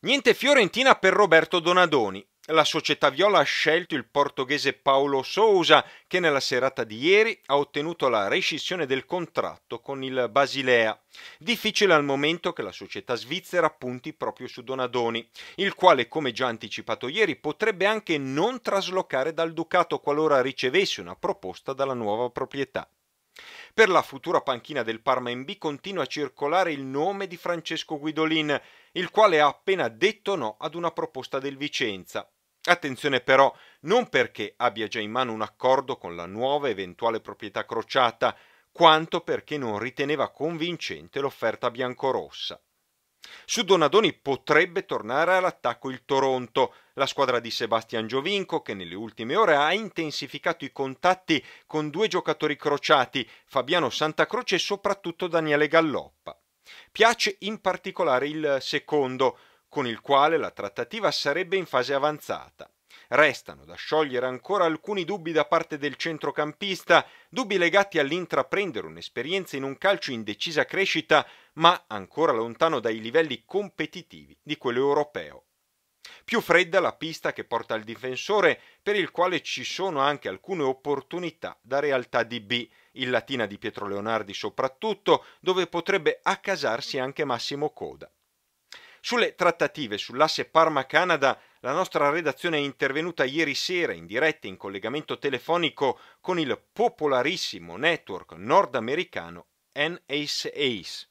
Niente Fiorentina per Roberto Donadoni. La società viola ha scelto il portoghese Paolo Sousa che nella serata di ieri ha ottenuto la rescissione del contratto con il Basilea. Difficile al momento che la società svizzera punti proprio su Donadoni, il quale, come già anticipato ieri, potrebbe anche non traslocare dal Ducato qualora ricevesse una proposta dalla nuova proprietà. Per la futura panchina del Parma in B continua a circolare il nome di Francesco Guidolin, il quale ha appena detto no ad una proposta del Vicenza. Attenzione però, non perché abbia già in mano un accordo con la nuova eventuale proprietà crociata, quanto perché non riteneva convincente l'offerta biancorossa. Su Donadoni potrebbe tornare all'attacco il Toronto, la squadra di Sebastian Giovinco che nelle ultime ore ha intensificato i contatti con due giocatori crociati, Fabiano Santacroce e soprattutto Daniele Galloppa. Piace in particolare il secondo, con il quale la trattativa sarebbe in fase avanzata. Restano da sciogliere ancora alcuni dubbi da parte del centrocampista, dubbi legati all'intraprendere un'esperienza in un calcio in decisa crescita, ma ancora lontano dai livelli competitivi di quello europeo. Più fredda la pista che porta il difensore, per il quale ci sono anche alcune opportunità da realtà di B, il Latina di Pietro Leonardi soprattutto, dove potrebbe accasarsi anche Massimo Coda. Sulle trattative sull'asse Parma-Canada la nostra redazione è intervenuta ieri sera in diretta in collegamento telefonico con il popolarissimo network nordamericano NACE.